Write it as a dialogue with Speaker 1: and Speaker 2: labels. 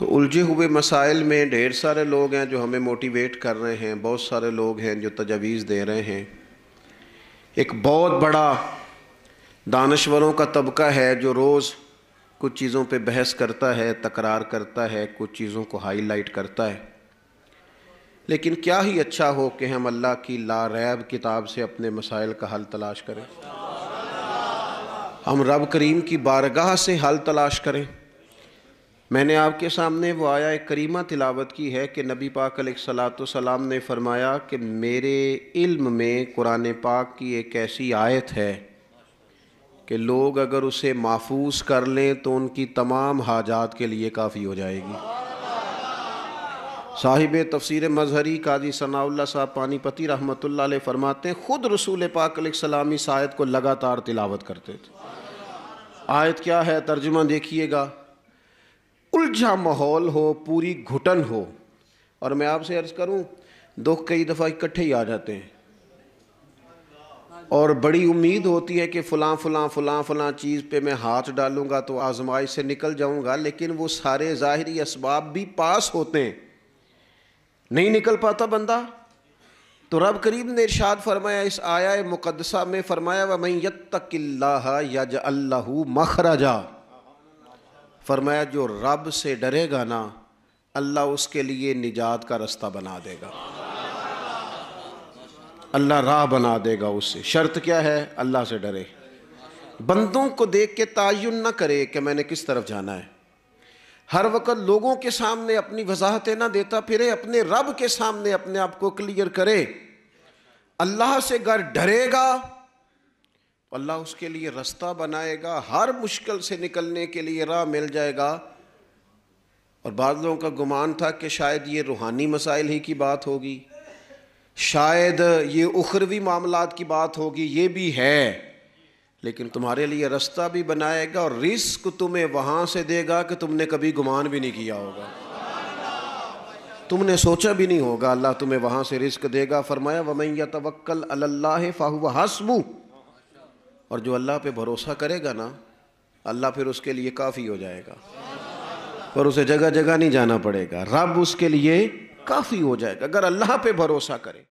Speaker 1: तो उलझे हुए मसाइल में ढेर सारे लोग हैं जो हमें मोटिवेट कर रहे हैं बहुत सारे लोग हैं जो तजावीज़ दे रहे हैं एक बहुत बड़ा दानश्वरों का तबका है जो रोज़ कुछ चीज़ों पे बहस करता है तकरार करता है कुछ चीज़ों को हाईलाइट करता है लेकिन क्या ही अच्छा हो कि हम अल्लाह की लारैब किताब से अपने मसाइल का हल तलाश करें हम रब करीम की बारगाह से हल तलाश करें मैंने आपके सामने वो आया एक करीमा तिलावत की है कि नबी पाक सलाम ने फरमाया कि मेरे इल्म में कुरान पाक की एक ऐसी आयत है कि लोग अगर उसे महफूज कर लें तो उनकी तमाम हाजात के लिए काफ़ी हो जाएगी साहिब तफसर मजहरी काजी सनाउल्ला साहब पानीपति रहमत फरमाते ख़ुद रसूल पाक सलामी शायद को लगातार तिलावत करते थे आयत क्या है तर्जुमा देखिएगा उलझा माहौल हो पूरी घुटन हो और मैं आपसे अर्ज़ करूं दुख कई दफ़ा इकट्ठे ही आ जाते हैं और बड़ी उम्मीद होती है कि फलां फलां फलां फलां चीज़ पे मैं हाथ डालूंगा तो आजमाइश से निकल जाऊंगा लेकिन वो सारे ज़ाहरी इसबाब भी पास होते हैं नहीं निकल पाता बंदा तो रब करीब ने इर्शाद फरमाया इस आया मुकदसा में फरमाया वही मैं यत तक यज अल्लाह जा फरमाया जो रब से डरेगा ना अल्लाह उसके लिए निजात का रास्ता बना देगा अल्लाह राह बना देगा उससे शर्त क्या है अल्लाह से डरे बंदों को देख के तयन ना करे कि मैंने किस तरफ जाना है हर वक्त लोगों के सामने अपनी वजाहतें ना देता फिरे अपने रब के सामने अपने आप को क्लियर करे अल्लाह से घर डरेगा अल्लाह उसके लिए रास्ता बनाएगा हर मुश्किल से निकलने के लिए राह मिल जाएगा और बाद लोगों का गुमान था कि शायद ये रूहानी मसाइल ही की बात होगी शायद ये उखरवी मामला की बात होगी ये भी है लेकिन तुम्हारे लिए रास्ता भी बनाएगा और रिस्क तुम्हें वहाँ से देगा कि तुमने कभी गुमान भी नहीं किया होगा तुमने सोचा भी नहीं होगा अल्लाह तुम्हें वहाँ से रिस्क देगा फरमाया वमैया तवक्ल अल्लाह फ़ाहु हसबू और जो अल्लाह पे भरोसा करेगा ना अल्लाह फिर उसके लिए काफ़ी हो जाएगा पर उसे जगह जगह नहीं जाना पड़ेगा रब उसके लिए काफ़ी हो जाएगा अगर अल्लाह पे भरोसा करे